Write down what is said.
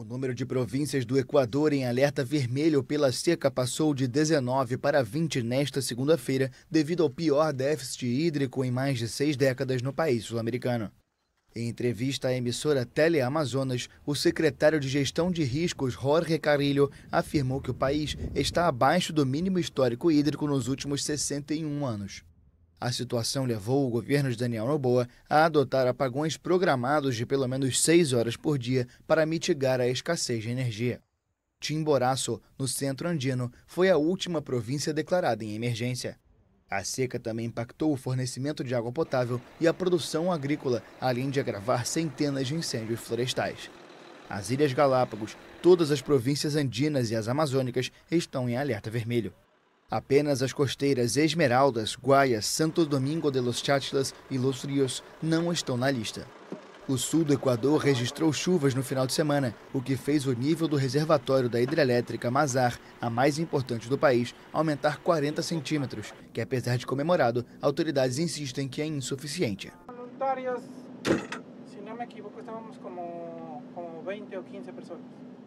O número de províncias do Equador em alerta vermelho pela seca passou de 19 para 20 nesta segunda-feira, devido ao pior déficit hídrico em mais de seis décadas no país sul-americano. Em entrevista à emissora Teleamazonas, o secretário de Gestão de Riscos, Jorge Carrilho, afirmou que o país está abaixo do mínimo histórico hídrico nos últimos 61 anos. A situação levou o governo de Daniel Noboa a adotar apagões programados de pelo menos seis horas por dia para mitigar a escassez de energia. Timboraço, no centro andino, foi a última província declarada em emergência. A seca também impactou o fornecimento de água potável e a produção agrícola, além de agravar centenas de incêndios florestais. As Ilhas Galápagos, todas as províncias andinas e as amazônicas estão em alerta vermelho. Apenas as costeiras Esmeraldas, Guaias, Santo Domingo de los Chátilas e Los Rios não estão na lista. O sul do Equador registrou chuvas no final de semana, o que fez o nível do reservatório da hidrelétrica Mazar, a mais importante do país, aumentar 40 centímetros, que apesar de comemorado, autoridades insistem que é insuficiente. Voluntários, se não me equivoco, estávamos como, como 20 ou 15 pessoas.